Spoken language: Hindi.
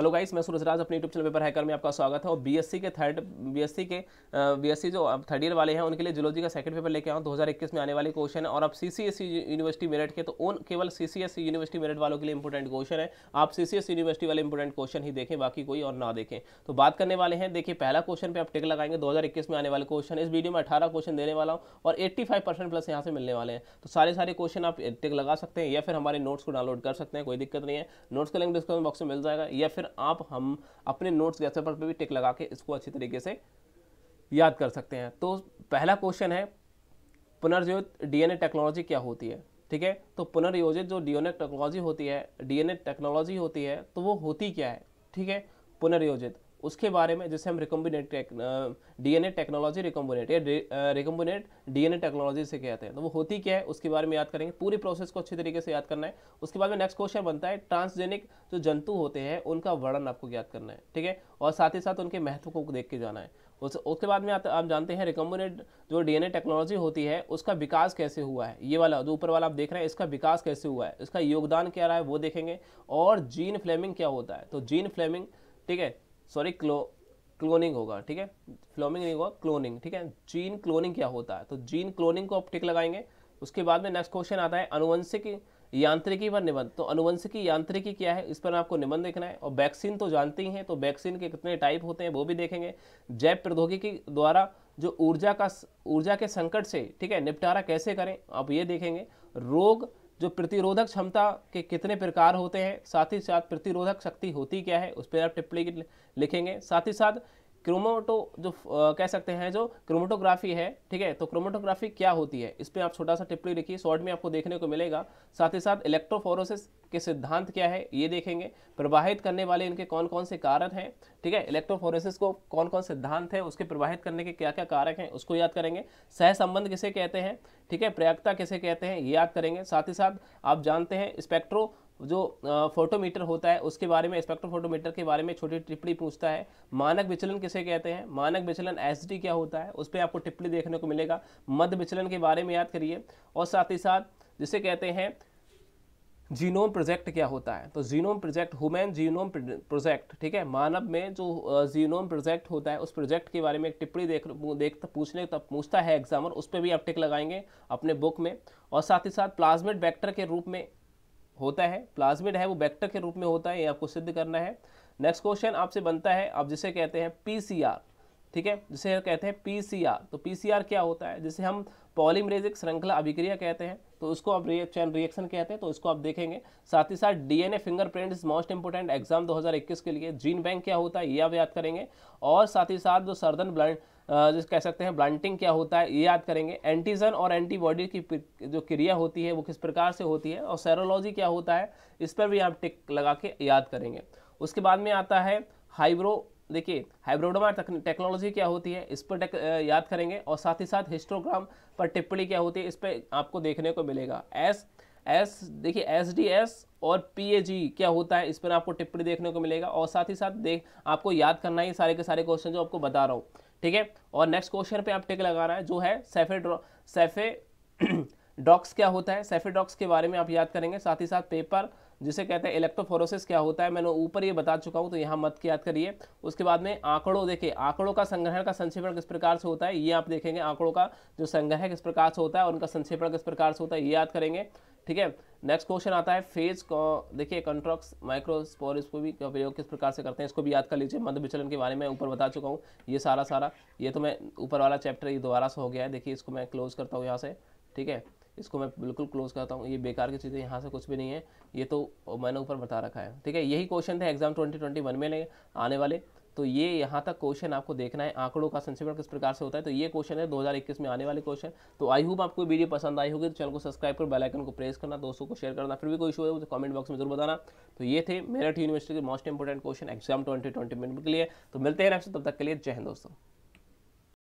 हेलो गाइस मैं सूरज राज अपने यूट्यूब चैनल पेपर हैकर में आपका स्वागत है और बीएससी के थर्ड बीएससी के बीएससी जो थर्ड ईयर वाले हैं उनके लिए जोलॉजी का सेकंड पेपर लेके आऊँ 2021 में आने वाले क्वेश्चन है और अब सी यूनिवर्सिटी मेरिट के तो उन केवल सी यूनिवर्सिटी मेरिट वालों के लिए इंपॉर्टेंट क्वेश्चन है आप सी यूनिवर्सिटी e वाले इंपॉर्टेंट क्वेश्चन ही देखें बाकी कोई और ना देखें तो बात करने वाले हैं देखिए पहला क्वेश्चन पर आप टिक लगाएंगे दो में आने वाले क्वेश्चन इस वीडियो में अठारह क्वेश्चन देने वाला हूँ और एट्टी प्लस यहाँ से मिलने वाले हैं तो सारे सारे क्वेश्चन आप टिक लगा सकते हैं या फिर हमारे नोट्स को डाउनलोड कर सकते हैं कोई दिक्कत नहीं है नोट्स का लिंक डिस्क्रिप्शन बॉक्स में मिल जाएगा या फिर आप हम अपने नोट्स गैसर पर भी टिक लगा के इसको अच्छी तरीके से याद कर सकते हैं तो पहला क्वेश्चन है पुनर्जीवित डीएनए टेक्नोलॉजी क्या होती है ठीक है तो पुनर्योजित जो डीएनए टेक्नोलॉजी होती है डीएनए टेक्नोलॉजी होती है तो वो होती क्या है ठीक है पुनर्योजित उसके बारे में जैसे हम रिकम्बिनेट डीएनए टेक्नोलॉजी रिकम्बिनेट या रिकम्बिनेट डीएनए टेक्नोलॉजी से कहते हैं तो वो होती क्या है उसके बारे में याद करेंगे पूरी प्रोसेस को अच्छी तरीके से याद करना है उसके बाद में नेक्स्ट क्वेश्चन बनता है ट्रांसजेनिक जो जंतु होते हैं उनका वर्णन आपको याद करना है ठीक है और साथ ही साथ उनके महत्व को देख के जाना है उस उसके बाद में आप जानते हैं रिकम्बिनेट जो ए टेक्नोलॉजी होती है उसका विकास कैसे हुआ है ये वाला जो ऊपर वाला आप देख रहे हैं इसका विकास कैसे हुआ है इसका योगदान क्या रहा है वो देखेंगे और जीन फ्लेमिंग क्या होता है तो जीन फ्लेमिंग ठीक है सॉरी क्लो क्लोनिंग होगा ठीक है फ्लोमिंग नहीं होगा क्लोनिंग ठीक है जीन क्लोनिंग क्या होता है तो जीन क्लोनिंग को आप टिक लगाएंगे उसके बाद में नेक्स्ट क्वेश्चन आता है अनुवंशिक यांत्रिकी पर निबंध तो अनुवंशिकी यांत्रिकी क्या है इस पर आपको निबंध देखना है और वैक्सीन तो जानते ही हैं तो वैक्सीन के कितने टाइप होते हैं वो भी देखेंगे जैव प्रौद्योगिकी द्वारा जो ऊर्जा का ऊर्जा के संकट से ठीक है निपटारा कैसे करें आप ये देखेंगे रोग जो प्रतिरोधक क्षमता के कितने प्रकार होते हैं साथ ही साथ प्रतिरोधक शक्ति होती क्या है उस पर आप टिप्पणी लिखेंगे साथ ही साथ क्रोमोटो जो आ, कह सकते हैं जो क्रोमोटोग्राफी है ठीक है तो क्रोमोटोग्राफी क्या होती है इस पर आप छोटा सा टिप्पणी लिखिए शॉर्ट में आपको देखने को मिलेगा साथ ही साथ इलेक्ट्रोफोरोसिस के सिद्धांत क्या है ये देखेंगे प्रवाहित करने वाले इनके कौन कौन से कारण हैं ठीक है इलेक्ट्रोफोरोसिस को कौन कौन सिद्धांत है उसके प्रवाहित करने के क्या क्या कारक हैं उसको याद करेंगे सहसंबंध किसे कहते हैं ठीक है प्रयागता किसे कहते हैं ये याद करेंगे साथ ही साथ आप जानते हैं स्पेक्ट्रो जो फोटोमीटर होता है उसके बारे में फोटोमीटर के बारे में छोटी टिप्पणी पूछता है मानक विचलन किसे कहते हैं मानक विचलन एस क्या होता है उस पर आपको टिप्पणी देखने को मिलेगा मध्य विचलन के बारे में याद करिए और साथ ही साथ जिसे कहते हैं जीनोम प्रोजेक्ट क्या होता है तो genome project human genome project ठीक है मानव में जो जीनोम प्रोजेक्ट होता है उस प्रोजेक्ट के बारे में एक टिप्पणी देख देख पूछने तब पूछता है एग्जामर उस पर भी आप टिक लगाएंगे अपने बुक में और साथ ही साथ प्लाज्मेट वेक्टर के रूप में होता है प्लाज्मिड है वो बैक्टर के रूप में होता है ये आपको सिद्ध करना है नेक्स्ट क्वेश्चन आपसे बनता है आप जिसे कहते हैं पीसीआर ठीक है जिसे कहते हैं पीसीआर तो पीसीआर क्या होता है जिसे हम पॉलीमरेजिक श्रृंखला अभिक्रिया कहते हैं तो उसको आप रिएक्शन रिएक्शन कहते हैं तो उसको आप देखेंगे साथ ही साथ DNA fingerprint is most important exam 2021 के लिए जीन बैंक क्या होता है ये आप याद करेंगे और साथ ही साथ जो सर्दन ब्लड जिस कह सकते हैं ब्लांटिंग क्या होता है ये याद करेंगे एंटीजन और एंटीबॉडी की जो क्रिया होती है वो किस प्रकार से होती है और सेरोलॉजी क्या होता है इस पर भी आप टिक लगा के याद करेंगे उसके बाद में आता है हाइब्रो देखिए हाइब्रोडोमा टेक्नोलॉजी क्या होती है इस पर याद करेंगे और साथ ही साथ हिस्टोग्राम पर टिप्पणी क्या होती है इस पर आपको देखने को मिलेगा एस एस देखिए एस डी एस और पी ए जी क्या होता है इस पर आपको टिप्पणी देखने को मिलेगा और साथ ही साथ देख आपको याद करना है सारे के सारे क्वेश्चन जो आपको बता रहा हूँ ठीक है और नेक्स्ट क्वेश्चन पे आप टिक लगा रहा है जो है सेफे सेफे डॉक्स क्या होता है सेफे डॉक्स के बारे में आप याद करेंगे साथ ही साथ पेपर जिसे कहते हैं इलेक्ट्रोफोरोसिस क्या होता है मैंने ऊपर ये बता चुका हूँ तो यहाँ मत की याद करिए उसके बाद में आंकड़ों देखिए आंकड़ों का संग्रहण का संक्षेपण किस प्रकार से होता है ये आप देखेंगे आंकड़ों का जो संग्रह किस प्रकार से होता है और उनका संक्षेपण किस प्रकार से होता है ये याद करेंगे ठीक है नेक्स्ट क्वेश्चन आता है फेज को देखिए कंट्रोक्स माइक्रोस्पोर इसको भी प्रयोग किस प्रकार से करते हैं इसको भी याद कर लीजिए मध्य विचलन के बारे में ऊपर बता चुका हूँ ये सारा सारा ये तो मैं ऊपर वाला चैप्टर ये दोबारा से हो गया है देखिए इसको मैं क्लोज करता हूँ यहाँ से ठीक है इसको मैं बिल्कुल क्लोज करता हूँ ये बेकार की चीज़ें यहाँ से कुछ भी नहीं है ये तो मैंने ऊपर बता रखा है ठीक है यही क्वेश्चन थे एग्जाम ट्वेंटी ट्वेंटी वन में आने वाले तो ये यहाँ तक क्वेश्चन आपको देखना है आंकड़ों का संक्षेपण किस प्रकार से होता है तो ये क्वेश्चन है 2021 में आने वाले क्वेश्चन तो आई होप आपको वीडियो पसंद आई होगी तो चैनल को सब्सक्राइब कर बेल आइकन को प्रेस करना दोस्तों को शेयर करना फिर भी कोई इशू हो तो कमेंट बॉक्स में जरूर बताना तो ये थे मेरठ यूनिवर्सिटी के most important question exam twenty twenty के लिए तो मिलते हैं आपसे तब तक के लिए जय हिंद दोस्तों